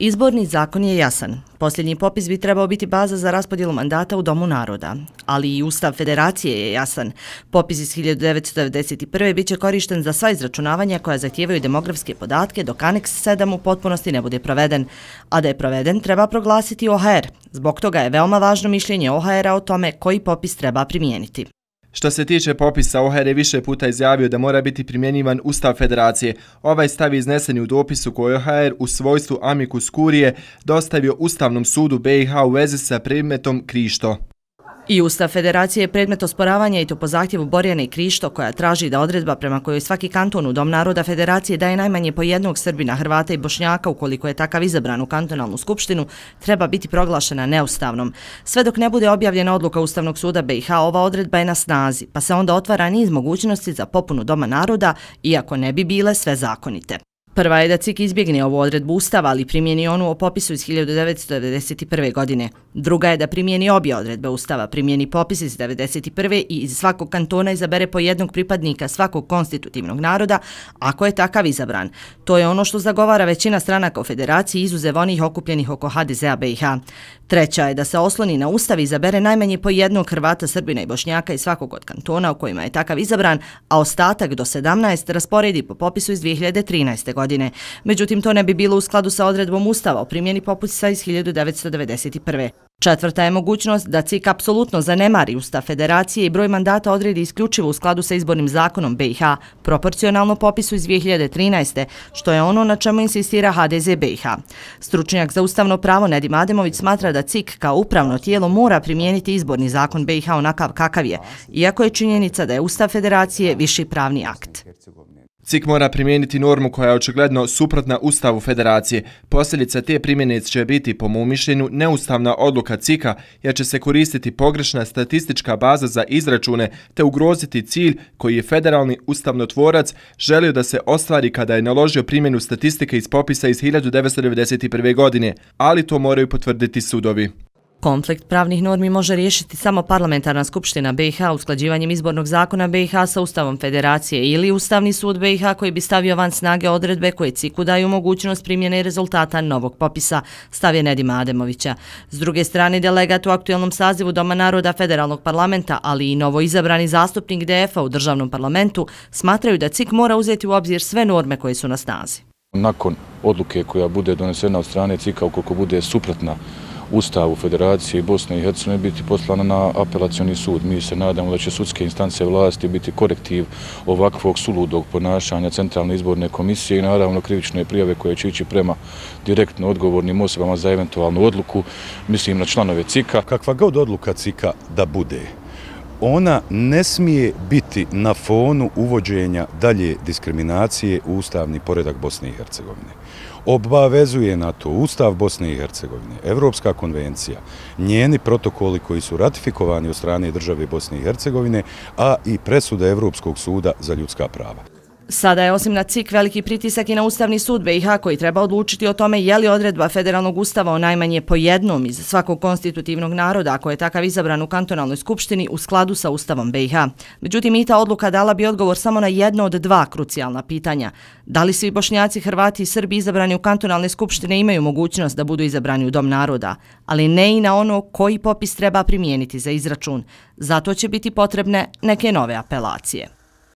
Izborni zakon je jasan. Posljednji popis bi trebao biti baza za raspodjelu mandata u Domu naroda. Ali i Ustav federacije je jasan. Popis iz 1991. biće korišten za sva izračunavanja koja zahtjevaju demografske podatke dok Anex 7 u potpunosti ne bude proveden. A da je proveden, treba proglasiti OHR. Zbog toga je veoma važno mišljenje OHR-a o tome koji popis treba primijeniti. Što se tiče popisa, Oher je više puta izjavio da mora biti primjenjivan Ustav Federacije. Ovaj stav je iznesen u dopisu koji Oher u svojstvu Amikus Kurije dostavio Ustavnom sudu BiH u vezi sa primetom Krišto. I Ustav Federacije je predmet osporavanja i to po zahtjevu Borjane i Krišto, koja traži da odredba prema kojoj svaki kanton u Dom naroda Federacije daje najmanje po jednog Srbina, Hrvata i Bošnjaka, ukoliko je takav izabran u kantonalnu skupštinu, treba biti proglašena neustavnom. Sve dok ne bude objavljena odluka Ustavnog suda BiH, ova odredba je na snazi, pa se onda otvara niz mogućnosti za popunu Doma naroda, iako ne bi bile sve zakonite. Prva je da CIK izbjegne ovu odredbu Ustava, ali primjeni onu o popisu iz 1991. godine. Druga je da primjeni obje odredbe Ustava, primjeni popis iz 1991. i iz svakog kantona izabere po jednog pripadnika svakog konstitutivnog naroda, ako je takav izabran. To je ono što zagovara većina stranaka u federaciji izuzev onih okupljenih oko HDZ-a BiH. Treća je da se osloni na Ustav i izabere najmanje po jednog Hrvata, Srbina i Bošnjaka iz svakog od kantona u kojima je takav izabran, a ostatak do 17 rasporedi po popisu iz 2013. godine godine. Međutim, to ne bi bilo u skladu sa odredbom Ustava o primjeni popusa iz 1991. Četvrta je mogućnost da CIK apsolutno zanemari Ustav Federacije i broj mandata odredi isključivo u skladu sa izbornim zakonom BiH, proporcionalno popisu iz 2013. što je ono na čemu insistira HDZ BiH. Stručnjak za ustavno pravo Nedim Ademović smatra da CIK kao upravno tijelo mora primijeniti izborni zakon BiH onakav kakav je, iako je činjenica da je Ustav Federacije viši pravni akt. CIK mora primijeniti normu koja je očigledno suprotna Ustavu Federacije. Posljedica te primjene će biti, po mu mišljenju, neustavna odluka CIK-a, jer će se koristiti pogrešna statistička baza za izračune te ugroziti cilj koji je federalni ustavnotvorac želio da se ostvari kada je naložio primjenu statistike iz popisa iz 1991. godine, ali to moraju potvrditi sudovi. Konflikt pravnih normi može riješiti samo Parlamentarna skupština BiH usklađivanjem izbornog zakona BiH sa Ustavom Federacije ili Ustavni sud BiH koji bi stavio van snage odredbe koje ciku daju mogućnost primjene rezultata novog popisa, stav je Nedima Ademovića. S druge strane, delegat u aktuelnom sazivu Doma naroda Federalnog parlamenta, ali i novo izabrani zastupnik DF-a u državnom parlamentu, smatraju da cik mora uzeti u obzir sve norme koje su na snazi. Nakon odluke koja bude donesena od strane cika, ukoliko bude suprotna ustavu Federacije Bosne i Hercegovine biti poslana na apelacioni sud. Mi se nadamo da će sudske instance vlasti biti korektiv ovakvog suludog ponašanja Centralne izborne komisije i naravno krivične prijave koje će ići prema direktno odgovornim osobama za eventualnu odluku, mislim na članove CIKA. Kakva god odluka CIKA da bude, ona ne smije biti na fonu uvođenja dalje diskriminacije u ustavni poredak Bosne i Hercegovine. Obavezuje na to Ustav Bosne i Hercegovine, Evropska konvencija, njeni protokoli koji su ratifikovani od strane države Bosne i Hercegovine, a i presude Evropskog suda za ljudska prava. Sada je osim na CIK veliki pritisak i na Ustavni sud BiH koji treba odlučiti o tome je li odredba federalnog ustava o najmanje po jednom iz svakog konstitutivnog naroda koje je takav izabran u kantonalnoj skupštini u skladu sa Ustavom BiH. Međutim, i ta odluka dala bi odgovor samo na jedno od dva krucijalna pitanja. Da li svi bošnjaci, Hrvati i Srbi izabrani u kantonalne skupštine imaju mogućnost da budu izabrani u Dom naroda, ali ne i na ono koji popis treba primijeniti za izračun. Zato će biti potrebne neke nove apelacije.